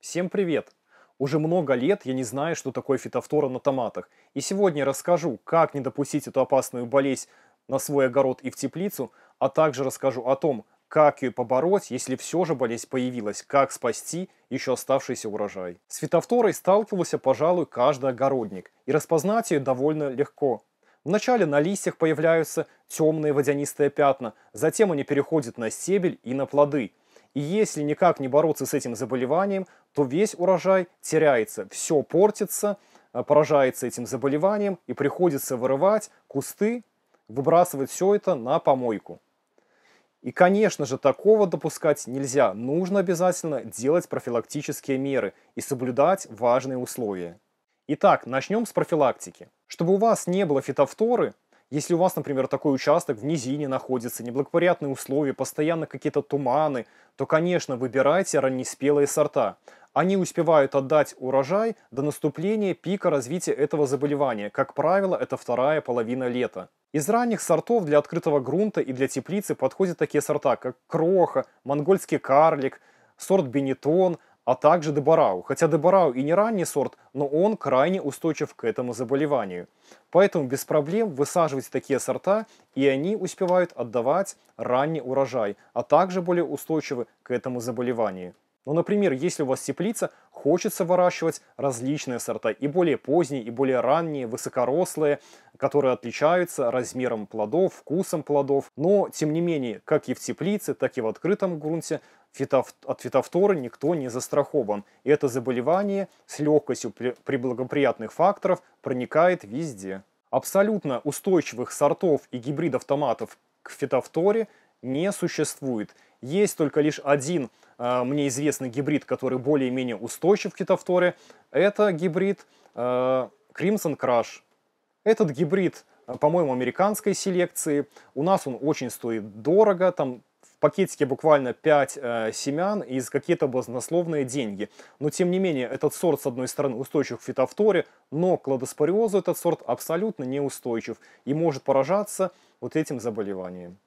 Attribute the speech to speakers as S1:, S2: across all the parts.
S1: Всем привет! Уже много лет я не знаю, что такое фитофтора на томатах. И сегодня расскажу, как не допустить эту опасную болезнь на свой огород и в теплицу, а также расскажу о том, как ее побороть, если все же болезнь появилась, как спасти еще оставшийся урожай. С фитофторой сталкивался, пожалуй, каждый огородник, и распознать ее довольно легко. Вначале на листьях появляются темные водянистые пятна, затем они переходят на стебель и на плоды – и если никак не бороться с этим заболеванием, то весь урожай теряется, все портится, э, поражается этим заболеванием и приходится вырывать кусты, выбрасывать все это на помойку. И, конечно же, такого допускать нельзя. Нужно обязательно делать профилактические меры и соблюдать важные условия. Итак, начнем с профилактики. Чтобы у вас не было фитофторы, если у вас, например, такой участок в низине находится, неблагоприятные условия, постоянно какие-то туманы, то, конечно, выбирайте раннеспелые сорта. Они успевают отдать урожай до наступления пика развития этого заболевания. Как правило, это вторая половина лета. Из ранних сортов для открытого грунта и для теплицы подходят такие сорта, как кроха, монгольский карлик, сорт бенетон, а также дебарау. Хотя дебарау и не ранний сорт, но он крайне устойчив к этому заболеванию. Поэтому без проблем высаживайте такие сорта, и они успевают отдавать ранний урожай, а также более устойчивы к этому заболеванию. Но, ну, например, если у вас теплица, хочется выращивать различные сорта, и более поздние, и более ранние, высокорослые, которые отличаются размером плодов, вкусом плодов. Но, тем не менее, как и в теплице, так и в открытом грунте от фитофторы никто не застрахован. И это заболевание с легкостью при благоприятных факторов проникает везде. Абсолютно устойчивых сортов и гибридов томатов к фитофторе не существует. Есть только лишь один э, мне известный гибрид, который более-менее устойчив к фитофторе. Это гибрид э, Crimson Crush. Этот гибрид, э, по-моему, американской селекции. У нас он очень стоит дорого, там в пакетике буквально 5 э, семян из какие-то баснословные деньги. Но тем не менее, этот сорт, с одной стороны, устойчив к фитофторе, но к ладоспориозу этот сорт абсолютно неустойчив и может поражаться вот этим заболеванием.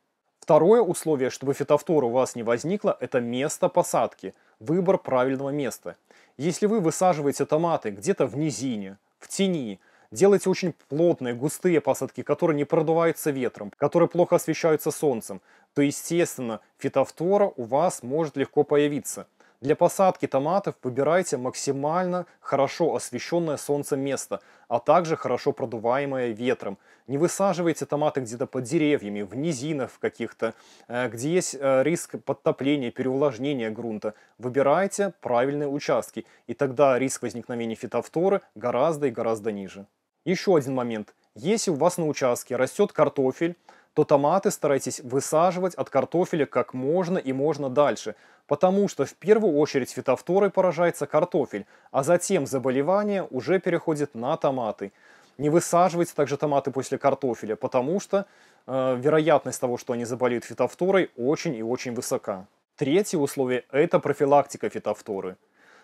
S1: Второе условие, чтобы фитофтора у вас не возникло, это место посадки, выбор правильного места. Если вы высаживаете томаты где-то в низине, в тени, делаете очень плотные, густые посадки, которые не продуваются ветром, которые плохо освещаются солнцем, то, естественно, фитофтора у вас может легко появиться – для посадки томатов выбирайте максимально хорошо освещенное солнцем место, а также хорошо продуваемое ветром. Не высаживайте томаты где-то под деревьями, в низинах каких-то, э, где есть э, риск подтопления, переувлажнения грунта. Выбирайте правильные участки, и тогда риск возникновения фитофторы гораздо и гораздо ниже. Еще один момент. Если у вас на участке растет картофель, то томаты старайтесь высаживать от картофеля как можно и можно дальше, потому что в первую очередь фитофторой поражается картофель, а затем заболевание уже переходит на томаты. Не высаживайте также томаты после картофеля, потому что э, вероятность того, что они заболеют фитофторой, очень и очень высока. Третье условие – это профилактика фитофторы.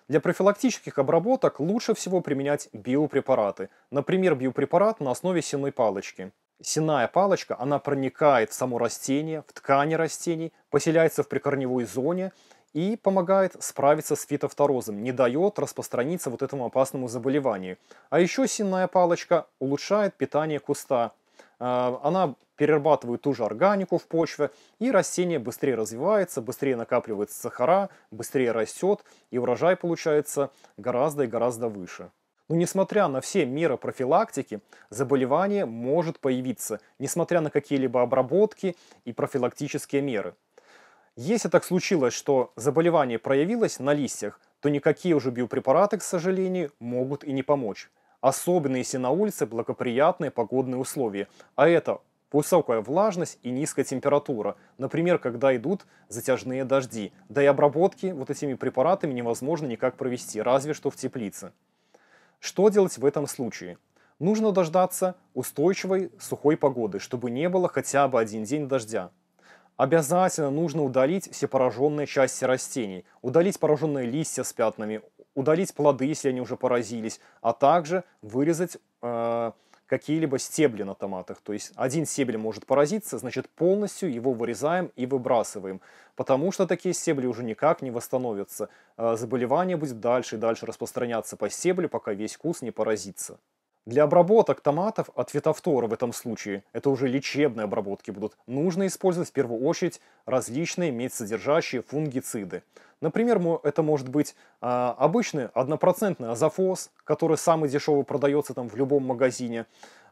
S1: Для профилактических обработок лучше всего применять биопрепараты. Например, биопрепарат на основе сенной палочки синая палочка, она проникает в само растение, в ткани растений, поселяется в прикорневой зоне и помогает справиться с фитофторозом, не дает распространиться вот этому опасному заболеванию. А еще сенная палочка улучшает питание куста. А, она перерабатывает ту же органику в почве, и растение быстрее развивается, быстрее накапливает сахара, быстрее растет, и урожай получается гораздо и гораздо выше. Но ну, несмотря на все меры профилактики, заболевание может появиться, несмотря на какие-либо обработки и профилактические меры. Если так случилось, что заболевание проявилось на листьях, то никакие уже биопрепараты, к сожалению, могут и не помочь. Особенно если на улице благоприятные погодные условия, а это высокая влажность и низкая температура, например, когда идут затяжные дожди, да и обработки вот этими препаратами невозможно никак провести, разве что в теплице. Что делать в этом случае? Нужно дождаться устойчивой сухой погоды, чтобы не было хотя бы один день дождя. Обязательно нужно удалить все пораженные части растений, удалить пораженные листья с пятнами, удалить плоды, если они уже поразились, а также вырезать э, какие-либо стебли на томатах. То есть один стебель может поразиться, значит полностью его вырезаем и выбрасываем, потому что такие стебли уже никак не восстановятся. Э, Заболевание будет дальше и дальше распространяться по стеблю, пока весь куст не поразится. Для обработок томатов от фитофтора в этом случае, это уже лечебные обработки будут, нужно использовать в первую очередь различные медь фунгициды. Например, это может быть э, обычный однопроцентный азофос, который самый дешевый продается там в любом магазине.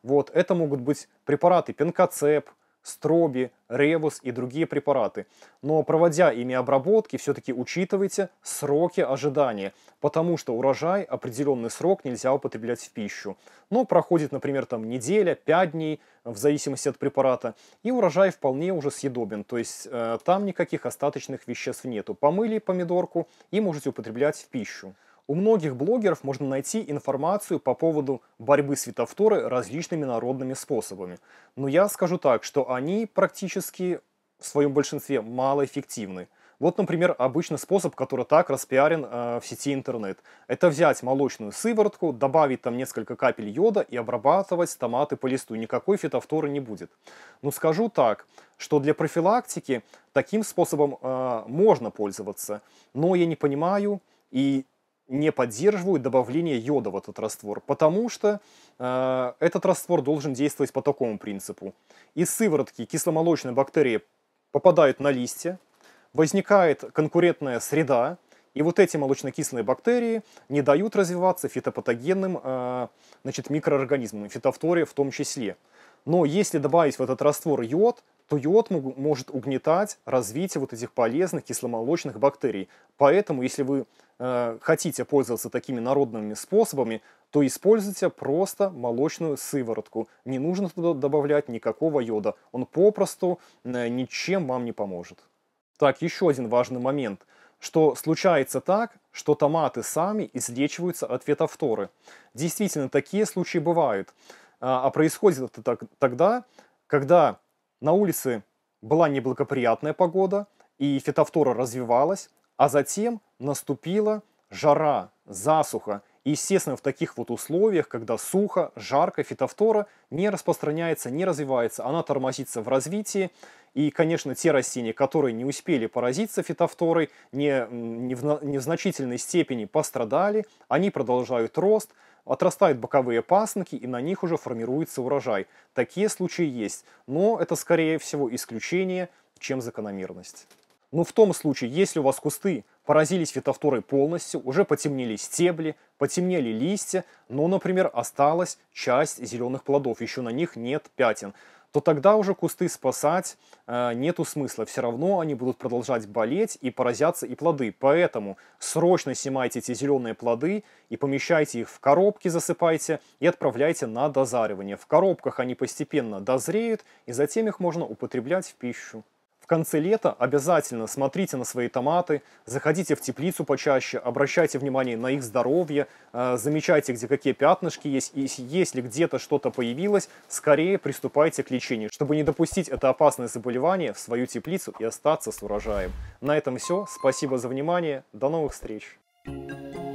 S1: Вот, это могут быть препараты пенкоцеп, строби, ревус и другие препараты. Но проводя ими обработки, все-таки учитывайте сроки ожидания, потому что урожай определенный срок нельзя употреблять в пищу. Но проходит, например, там неделя, 5 дней, в зависимости от препарата, и урожай вполне уже съедобен, то есть э, там никаких остаточных веществ нету. Помыли помидорку и можете употреблять в пищу. У многих блогеров можно найти информацию по поводу борьбы светофторы различными народными способами. Но я скажу так, что они практически в своем большинстве малоэффективны. Вот, например, обычный способ, который так распиарен э, в сети интернет. Это взять молочную сыворотку, добавить там несколько капель йода и обрабатывать томаты по листу. Никакой фитофторы не будет. Но скажу так, что для профилактики таким способом э, можно пользоваться. Но я не понимаю и не поддерживают добавление йода в этот раствор, потому что э, этот раствор должен действовать по такому принципу. Из сыворотки кисломолочные бактерии попадают на листья, возникает конкурентная среда, и вот эти молочнокислые бактерии не дают развиваться фитопатогенным э, значит, микроорганизмам, фитофторе в том числе. Но если добавить в этот раствор йод, то йод может угнетать развитие вот этих полезных кисломолочных бактерий. Поэтому, если вы э, хотите пользоваться такими народными способами, то используйте просто молочную сыворотку. Не нужно туда добавлять никакого йода. Он попросту э, ничем вам не поможет. Так, еще один важный момент – что случается так, что томаты сами излечиваются от фетофторы. Действительно, такие случаи бывают. А, а происходит это тогда, когда на улице была неблагоприятная погода, и фитофтора развивалась, а затем наступила жара, засуха. И, естественно, в таких вот условиях, когда сухо, жарко, фитофтора не распространяется, не развивается, она тормозится в развитии. И, конечно, те растения, которые не успели поразиться фитофторой, не, не, в, не в значительной степени пострадали, они продолжают рост – отрастают боковые пасынки и на них уже формируется урожай. Такие случаи есть, но это скорее всего исключение, чем закономерность. Но в том случае, если у вас кусты поразились фитофторой полностью, уже потемнели стебли, потемнели листья, но, например, осталась часть зеленых плодов, еще на них нет пятен – то тогда уже кусты спасать э, нету смысла. Все равно они будут продолжать болеть и поразятся и плоды. Поэтому срочно снимайте эти зеленые плоды и помещайте их в коробки, засыпайте и отправляйте на дозаривание. В коробках они постепенно дозреют, и затем их можно употреблять в пищу. В конце лета обязательно смотрите на свои томаты, заходите в теплицу почаще, обращайте внимание на их здоровье, э, замечайте, где какие пятнышки есть, и если где-то что-то появилось, скорее приступайте к лечению, чтобы не допустить это опасное заболевание в свою теплицу и остаться с урожаем. На этом все, спасибо за внимание, до новых встреч! Thank you.